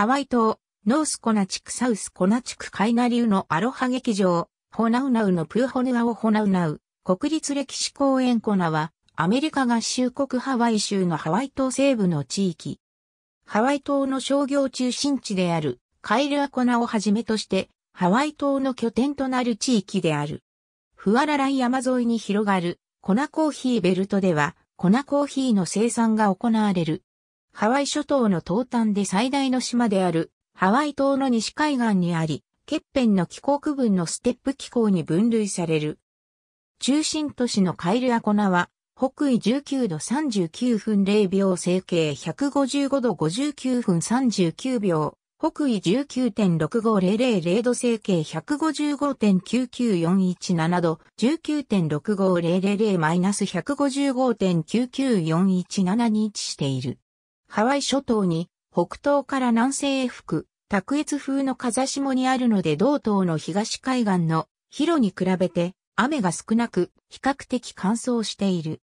ハワイ島、ノースコナチクサウスコナ地区カイナ流のアロハ劇場、ホナウナウのプーホヌアオホナウナウ、国立歴史公園コナは、アメリカ合衆国ハワイ州のハワイ島西部の地域。ハワイ島の商業中心地である、カイルアコナをはじめとして、ハワイ島の拠点となる地域である。フアラライ山沿いに広がる、コナコーヒーベルトでは、コナコーヒーの生産が行われる。ハワイ諸島の東端で最大の島であるハワイ島の西海岸にあり、欠片の気候区分のステップ気候に分類される。中心都市のカイルアコナは、北緯19度39分0秒整形155度59分39秒、北緯19.65000度整形155.99417度19.65000マイナス155.99417に位置している。ハワイ諸島に北東から南西へ吹く卓越風の風下にあるので同島の東海岸の広に比べて雨が少なく比較的乾燥している。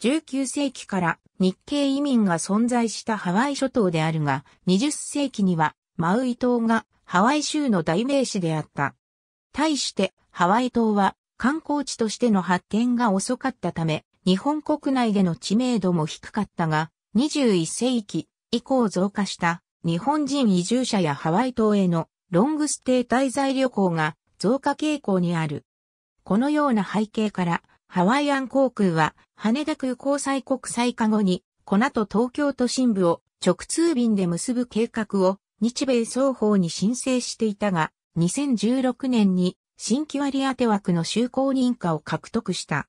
19世紀から日系移民が存在したハワイ諸島であるが、20世紀にはマウイ島がハワイ州の代名詞であった。対してハワイ島は観光地としての発展が遅かったため、日本国内での知名度も低かったが、21世紀以降増加した日本人移住者やハワイ島へのロングステイ滞在旅行が増加傾向にある。このような背景からハワイアン航空は羽田空港再国際化後にこの後東京都心部を直通便で結ぶ計画を日米双方に申請していたが2016年に新規割当枠の就航認可を獲得した。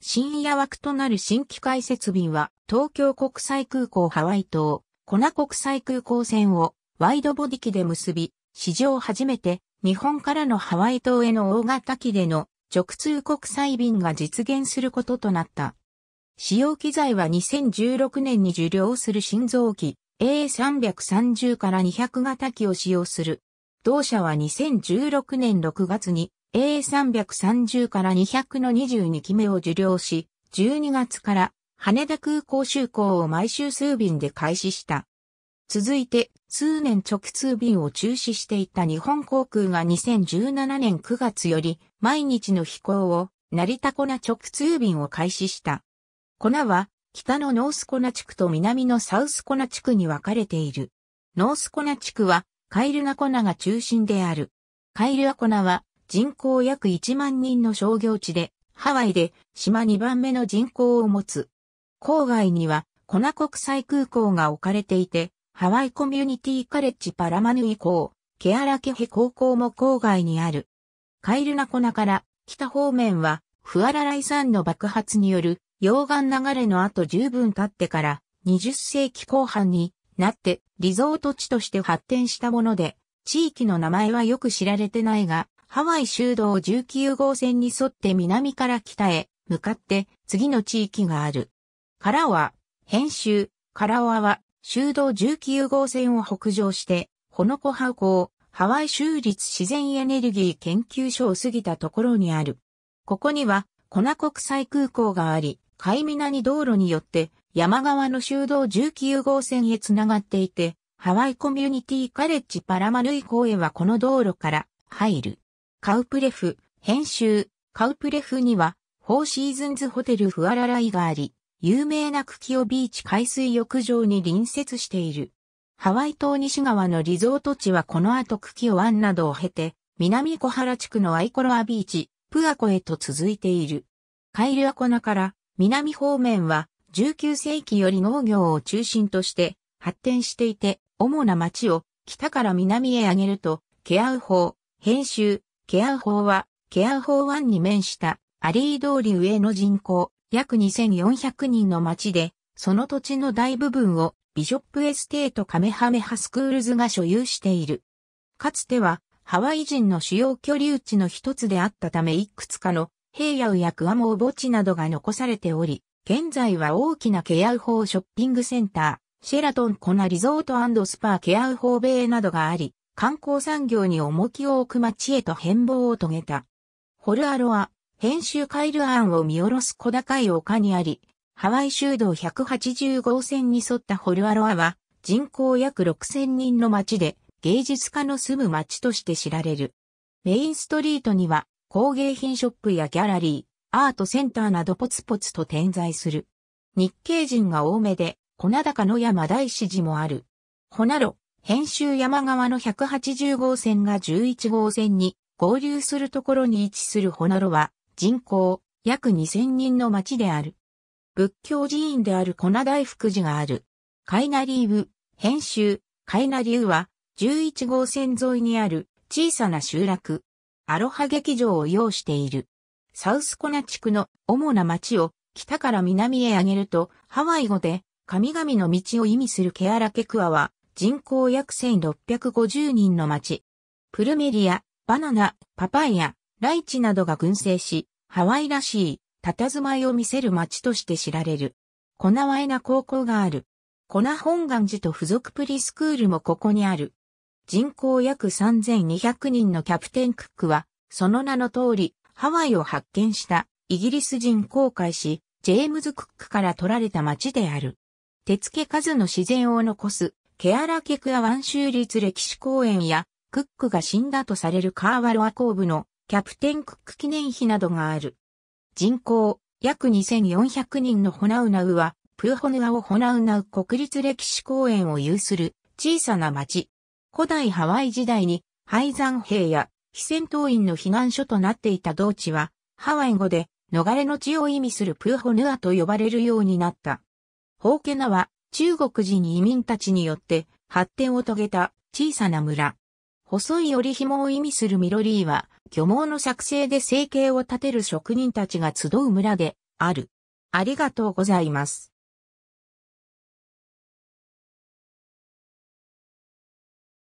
深夜枠となる新規開設便は東京国際空港ハワイ島、コナ国際空港線をワイドボディ機で結び、史上初めて日本からのハワイ島への大型機での直通国際便が実現することとなった。使用機材は2016年に受領する心臓機 A330 から200型機を使用する。同社は2016年6月に A330 から200の22機目を受領し、12月から羽田空港就航を毎週数便で開始した。続いて、数年直通便を中止していた日本航空が2017年9月より毎日の飛行を成田粉直通便を開始した。粉は北のノースコナ地区と南のサウスコナ地区に分かれている。ノースコナ地区はカイルナコナが中心である。カイルアコナは人口約1万人の商業地で、ハワイで島2番目の人口を持つ郊外には、コナ国際空港が置かれていて、ハワイコミュニティカレッジパラマヌイ港、ケアラケヘ高校も郊外にある。カイルナコナから北方面は、フアラライ山の爆発による溶岩流れの後十分経ってから20世紀後半になってリゾート地として発展したもので、地域の名前はよく知られてないが、ハワイ修道19号線に沿って南から北へ向かって次の地域がある。ラオは、編集、ラオアは、修道19号線を北上して、ホノコハ港、ハワイ州立自然エネルギー研究所を過ぎたところにある。ここには、コナ国際空港があり、海南道路によって、山側の修道19号線へ繋がっていて、ハワイコミュニティカレッジパラマルイ公園はこの道路から入る。カウプレフ、編集、カウプレフには、フォーシーズンズホテルフアラライがあり、有名なクキオビーチ海水浴場に隣接している。ハワイ島西側のリゾート地はこの後クキオ湾などを経て、南小原地区のアイコロアビーチ、プアコへと続いている。カイルアコナから南方面は19世紀より農業を中心として発展していて、主な町を北から南へ上げると、ケアウ法、編集、ケアウ法は、ケアウ法湾に面したアリー通り上の人口約2400人の町で、その土地の大部分をビショップエステートカメハメハスクールズが所有している。かつてはハワイ人の主要居留地の一つであったためいくつかの平野やクアモー墓地などが残されており、現在は大きなケアウホーショッピングセンター、シェラトンコナリゾートスパーケアウホーベイなどがあり、観光産業に重きを置く町へと変貌を遂げた。ホルアロア、編集カイルアンを見下ろす小高い丘にあり、ハワイ州道180号線に沿ったホルアロアは人口約6000人の町で芸術家の住む町として知られる。メインストリートには工芸品ショップやギャラリー、アートセンターなどポツポツと点在する。日系人が多めで、粉高の山大師寺もある。ホナロ、編集山側の180号線が11号線に合流するところに位置するホナロは、人口約2000人の町である。仏教寺院である粉大福寺がある。カイナリーブ、編集、カイナリウは11号線沿いにある小さな集落、アロハ劇場を要している。サウスコナ地区の主な町を北から南へ上げると、ハワイ語で神々の道を意味するケアラケクアは人口約1650人の町。プルメリア、バナナ、パパイヤ、ライチなどが群生し、ハワイらしい、佇まいを見せる街として知られる。コナワエナ高校がある。コナ本願寺と付属プリスクールもここにある。人口約3200人のキャプテンクックは、その名の通り、ハワイを発見したイギリス人航海士、ジェームズ・クックから取られた町である。手付数の自然を残す、ケアラケクア湾州立歴史公園や、クックが死んだとされるカーワロア公部のキャプテンクック記念碑などがある。人口、約2400人のホナウナウは、プーホヌアオホナウナウ国立歴史公園を有する小さな町。古代ハワイ時代に、廃山兵や非戦闘員の避難所となっていた道地は、ハワイ語で逃れの地を意味するプーホヌアと呼ばれるようになった。ホーケナは中国人移民たちによって発展を遂げた小さな村。細い織紐を意味するミロリーは、漁網の作成で生計を立てる職人たちが集う村である。ありがとうございます。